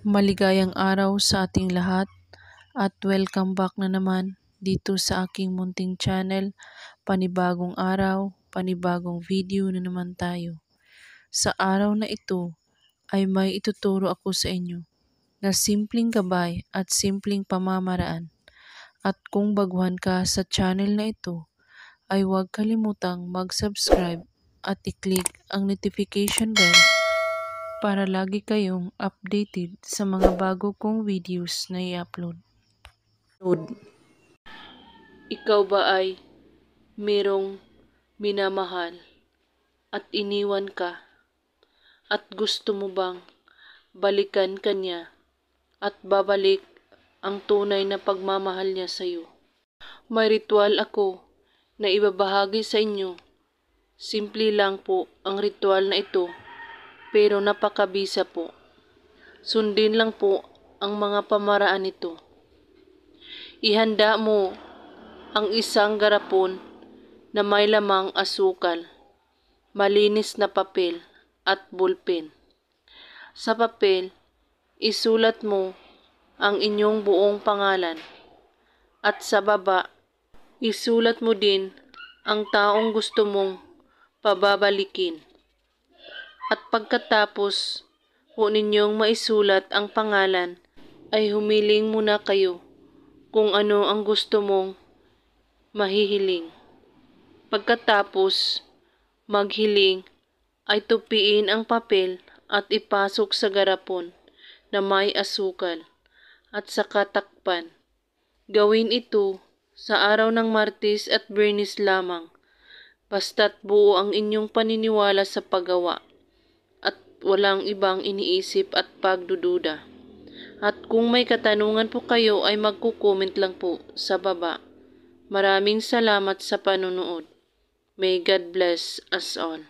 Maligayang araw sa ating lahat at welcome back na naman dito sa aking munting channel. Panibagong araw, panibagong video na naman tayo. Sa araw na ito ay may ituturo ako sa inyo na simpleng gabay at simpleng pamamaraan. At kung baguhan ka sa channel na ito ay huwag kalimutang mag-subscribe at i-click ang notification bell para lagi kayong updated sa mga bago kong videos na i-upload. Ikaw ba ay merong minamahal at iniwan ka at gusto mo bang balikan kanya at babalik ang tunay na pagmamahal niya sa iyo. May ritual ako na ibabahagi sa inyo. Simple lang po ang ritual na ito pero napakabisa po. Sundin lang po ang mga pamaraan nito. Ihanda mo ang isang garapon na may lamang asukal, malinis na papel at bulpen. Sa papel, isulat mo ang inyong buong pangalan at sa baba, isulat mo din ang taong gusto mong pababalikin at pagkatapos po ninyong maisulat ang pangalan, ay humiling muna kayo kung ano ang gusto mong mahihiling. Pagkatapos maghiling ay tupiin ang papel at ipasok sa garapon na may asukal at sa katakpan. Gawin ito sa araw ng Martes at Bernis lamang, basta't buo ang inyong paniniwala sa paggawa walang ibang iniisip at pagdududa. At kung may katanungan po kayo ay magko-comment lang po sa baba. Maraming salamat sa panonood. May God bless us all.